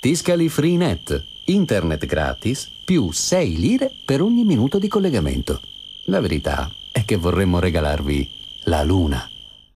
Tiscali FreeNet, internet gratis più 6 lire per ogni minuto di collegamento. La verità è che vorremmo regalarvi la luna.